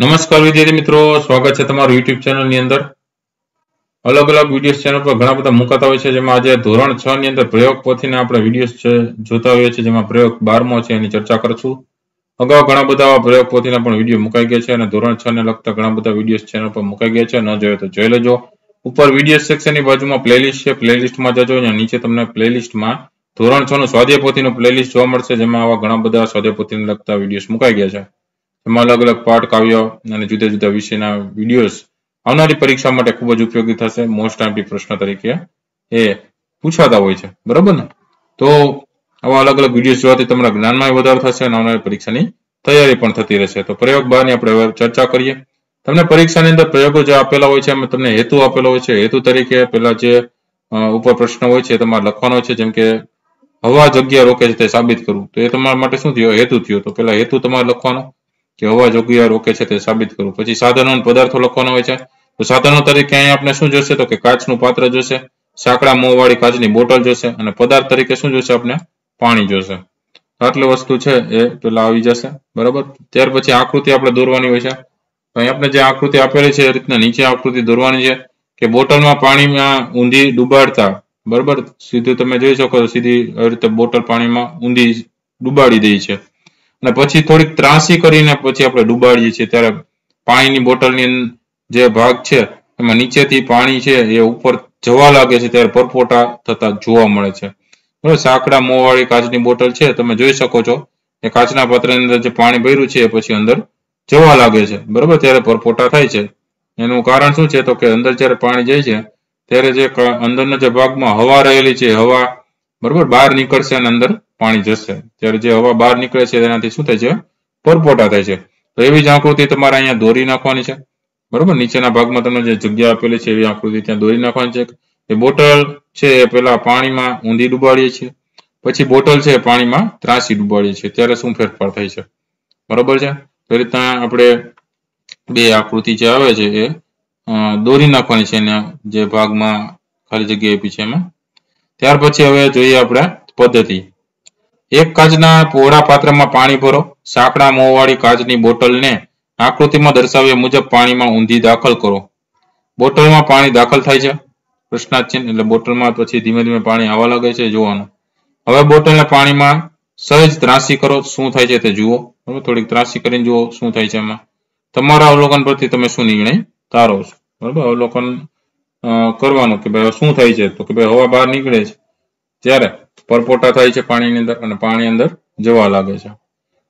નમસ્કાર વિદ્યાર્થી મિત્રો સ્વાગત છે તમારું યુટ્યુબ ચેનલ ની અંદર અલગ અલગ વિડીયો ચેનલ પર ઘણા બધા મુકાતા હોય છે જેમાં આજે ધોરણ છ ની અંદર પ્રયોગ પોથીના આપણે વિડીયો જોતા હોઈએ છીએ જેમાં પ્રયોગ બારમો છે એની ચર્ચા કરશું અગાઉ ઘણા બધા પ્રયોગ પોથીના પણ વિડીયો મુકાઈ ગયા છે અને ધોરણ છ ને લગતા ઘણા બધા વિડીયોઝ ચેનલ પર મુકાઈ ગયા છે ન જોયો તો જોઈ લેજો ઉપર વિડીયો સેક્શનની બાજુમાં પ્લેલિસ્ટ છે પ્લેલિસ્ટમાં જજો અને નીચે તમને પ્લેલિસ્ટમાં ધોરણ છ નું સ્વાધ્યાય પોથીનું પ્લેલિસ્ટ જોવા મળશે જેમાં આવા ઘણા બધા સ્વાધ્યાય પોથીને લગતા વિડીયોઝ મુકાઈ ગયા છે એમાં અલગ અલગ પાઠ કાવ્ય અને જુદા જુદા વિષયના વિડીયોઝ આવનારી પરીક્ષા માટે ખૂબ જ ઉપયોગી થશે મોસ્ટ આઈમપી પ્રશ્ન તરીકે એ પૂછાતા હોય છે બરાબર ને તો આવા અલગ અલગ વિડીયો જોવાથી તમારા જ્ઞાનમાં વધારો થશે અને આવનારી પરીક્ષાની તૈયારી પણ થતી રહેશે તો પ્રયોગ બારની આપણે ચર્ચા કરીએ તમને પરીક્ષાની અંદર પ્રયોગો જે આપેલા હોય છે એમાં તમને હેતુ આપેલો હોય છે હેતુ તરીકે પેલા જે ઉપર પ્રશ્ન હોય છે તમારે લખવાનો છે જેમ કે હવા જગ્યા રોકે છે તે સાબિત કરવું તો એ તમારા માટે શું થયો હેતુ થયો તો પેલા હેતુ તમારે લખવાનો કે અવાજ અગુયા રોકે છે તે સાબિત કરવું પછી સાધનો પદાર્થો લખવાનો હોય છે તો સાધનો તરીકે અહીંયા આપણે શું જોશે તો કે કાચનું પાત્ર જોશે સાંકડા મોં વાળી કાચની બોટલ જોશે અને પદાર્થ તરીકે શું જોશે આપણે પાણી જોશે આટલી વસ્તુ છે એ પેલા આવી જશે બરાબર ત્યાર પછી આકૃતિ આપણે દોરવાની હોય છે અહીં આપણે જે આકૃતિ આપેલી છે એ રીતના નીચે આકૃતિ દોરવાની છે કે બોટલમાં પાણીમાં ઊંધી ડૂબાડતા બરાબર સીધું તમે જોઈ શકો સીધી રીતે બોટલ પાણીમાં ઊંધી ડુબાડી દે છે અને પછી થોડીક ત્રાસી કરીને પછી આપણે ડુબાડીએ છીએ ત્યારે પાણીની બોટલની જે ભાગ છે એમાં નીચેથી પાણી છે એ ઉપર જવા લાગે છે ત્યારે પરપોટા થતા જોવા મળે છે બરાબર સાંકડા મોંવાળી કાચની બોટલ છે તમે જોઈ શકો છો એ કાચના પાત્રની અંદર જે પાણી ભર્યું છે એ પછી અંદર જવા લાગે છે બરાબર ત્યારે પરપોટા થાય છે એનું કારણ શું છે તો કે અંદર જ્યારે પાણી જાય છે ત્યારે જે અંદરના જે ભાગમાં હવા રહેલી છે હવા બરોબર બહાર નીકળશે અને અંદર પાણી જશે ત્યારે જે હવા બહાર નીકળે છે તેનાથી શું થાય છે પરપોટા થાય છે તો એવી જ આકૃતિ તમારે અહીંયા દોરી નાખવાની છે બરોબર નીચેના ભાગમાં તમને જે જગ્યા આપેલી છે એવી આકૃતિ ત્યાં દોરી નાખવાની છે એ બોટલ છે એ પેલા પાણીમાં ઊંધી ડુબાડીએ છીએ પછી બોટલ છે પાણીમાં ત્રાસી ડુબાડીએ છીએ ત્યારે શું ફેરફાર થાય છે બરોબર છે એ રીતના આપણે બે આકૃતિ જે આવે છે એ દોરી નાખવાની છે એના જે ભાગમાં ખાલી જગ્યા આપી છે એમાં ત્યાર પછી હવે જોઈએ આપણે પદ્ધતિ એક કાચના પોળા પાત્રમાં પાણી ભરો સાંકડા મોંવાળી કાચની બોટલને આકૃતિમાં દર્શાવ્યા મુજબ પાણીમાં ઊંધી દાખલ કરો બોટલમાં પાણી દાખલ થાય છે પ્રશ્નાર્થ એટલે બોટલમાં પછી ધીમે ધીમે પાણી આવવા લાગે છે જોવાનું હવે બોટલને પાણીમાં સહેજ ત્રાસી કરો શું થાય છે તે જુઓ બરાબર થોડીક ત્રાસી કરીને જુઓ શું થાય છે એમાં તમારા અવલોકન પરથી તમે શું નિર્ણય તારો છો બરાબર અવલોકન કરવાનું કે ભાઈ શું થાય છે તો કે ભાઈ હવા બહાર નીકળે છે ત્યારે પરપોટા થાય છે પાણીની અંદર અને પાણી અંદર જવા લાગે છે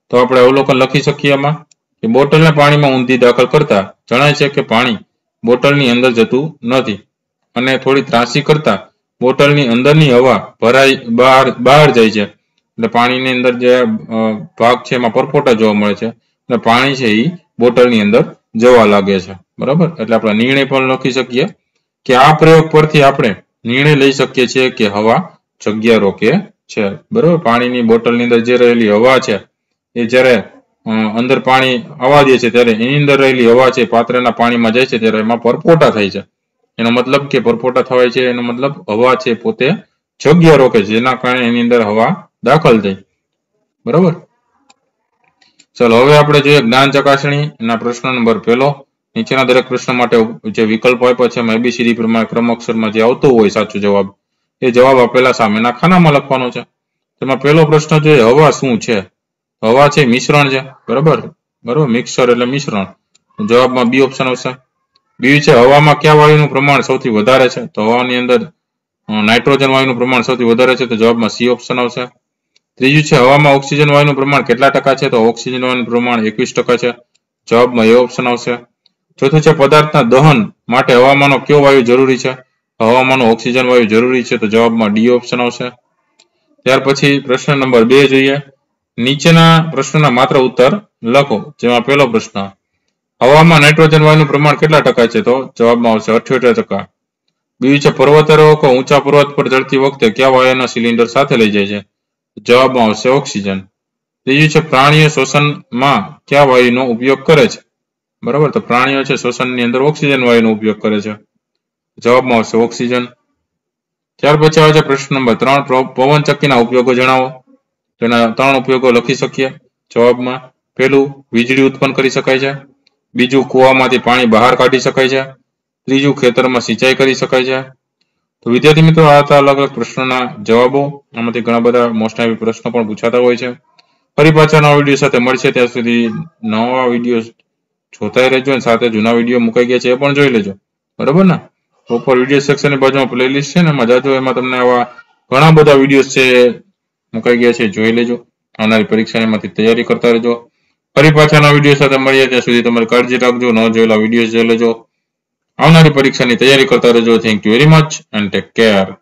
તો આપણે અવલોકન લખી શકીએ એમાં કે બોટલને પાણીમાં ઊંધી દાખલ કરતા જણાય છે કે પાણી બોટલની અંદર જતું નથી અને થોડી ત્રાસી કરતા બોટલની અંદરની હવા ભરાઈ બહાર બહાર જાય છે એટલે પાણીની અંદર જે ભાગ છે એમાં પરપોટા જોવા મળે છે અને પાણી છે એ બોટલની અંદર જવા લાગે છે બરાબર એટલે આપણે નિર્ણય પણ લખી શકીએ કે આ પ્રયોગ પરથી આપણે નિર્ણય લઈ શકીએ છીએ કે હવા જગ્યા રોકે છે બરોબર પાણીની બોટલ ની અંદર જે રહેલી હવા છે એ જયારે અંદર પાણી આવવા દે છે ત્યારે એની અંદર રહેલી હવા છે પાત્રના પાણીમાં જાય છે ત્યારે એમાં પરપોટા થાય છે એનો મતલબ કે પરપોટા થવાય છે એનો મતલબ હવા છે પોતે જગ્યા રોકે છે જેના કારણે એની અંદર હવા દાખલ થઈ બરોબર ચલો હવે આપણે જોઈએ જ્ઞાન ચકાસણી એના પ્રશ્ન નંબર પહેલો નીચેના દરેક પ્રશ્ન માટે જે વિકલ્પ આપ્યો છે એમાં એબીસીડી પ્રમાણે ક્રમ અક્ષરમાં જે આવતો હોય સાચો જવાબ એ જવાબ આપેલા સામેના ખાનામાં લખવાનો છે તેમાં પહેલો પ્રશ્ન છે હવા શું છે હવા છે મિશ્રણ છે બરાબર બરાબર મિક્સર એટલે મિશ્રણ જવાબમાં બી ઓપ્શન આવશે બી છે હવામાં કયા વાયુનું પ્રમાણ સૌથી વધારે છે તો હવાની અંદર નાઇટ્રોજન વાયુનું પ્રમાણ સૌથી વધારે છે તો જવાબમાં સી ઓપ્શન આવશે ત્રીજું છે હવામાં ઓક્સિજન વાયુનું પ્રમાણ કેટલા ટકા છે તો ઓક્સિજન વાયુનું પ્રમાણ એકવીસ ટકા છે જવાબમાં એ ઓપ્શન આવશે ચોથું છે પદાર્થના દહન માટે હવામાનો કયો વાયુ જરૂરી છે હવામાનો ઓક્સિજન વાયુ જરૂરી છે તો જવાબમાં ડી ઓપ્શન આવશે ત્યાર પછી પ્રશ્ન નંબર બે જોઈએ નીચેના પ્રશ્નના માત્ર ઉત્તર લખો જેમાં પહેલો પ્રશ્ન હવામાં નાઇટ્રોજન વાયુનું પ્રમાણ કેટલા ટકા છે તો જવાબમાં આવશે અઠ્યોતેર ટકા બીજું છે પર્વતારોહકો ઊંચા પર્વત પર ચડતી વખતે કયા વાયુના સિલિન્ડર સાથે લઈ જાય છે જવાબમાં આવશે ઓક્સિજન ત્રીજું છે પ્રાણીઓ શોષણમાં કયા વાયુનો ઉપયોગ કરે છે બરાબર તો પ્રાણીઓ છે શ્વસનની અંદર ઓક્સિજન વાયુનો ઉપયોગ કરે છે જવાબમાં આવશે ઓક્સિજન ત્યાર પછી આવે છે પ્રશ્ન નંબર ત્રણ પવનચક્કીના ઉપયોગો જણાવો તેના ત્રણ ઉપયોગો લખી શકીએ જવાબમાં પહેલું વીજળી ઉત્પન્ન કરી શકાય છે બીજું કૂવામાંથી પાણી બહાર કાઢી શકાય છે ત્રીજું ખેતરમાં સિંચાઈ કરી શકાય છે તો વિદ્યાર્થી મિત્રો આ હતા અલગ અલગ પ્રશ્નોના જવાબો આમાંથી ઘણા બધા મોસ્ટ આવી પ્રશ્નો પણ પૂછાતા હોય છે ફરી પાછા નવા વિડીયો સાથે મળશે ત્યાં સુધી નવા વિડીયો જોતાઈ રહેજો અને સાથે જૂના વિડીયો મુકાઈ ગયા છે એ પણ જોઈ લેજો બરોબર ને ઉપર વિડીયો સેક્શનની બાજુમાં પ્લેલિસ્ટ છે ને મજા જો એમાં તમને આવા ઘણા બધા વિડીયોઝ છે મુકાઈ ગયા છે જોઈ લેજો આવનારી પરીક્ષા એમાંથી તૈયારી કરતા રહેજો ફરી પાછાના વિડીયો સાથે મળીએ ત્યાં સુધી તમારે કાળજી રાખજો ન જોયેલા વિડીયો જોઈ લેજો આવનારી પરીક્ષાની તૈયારી કરતા રહેજો thank you very much and take care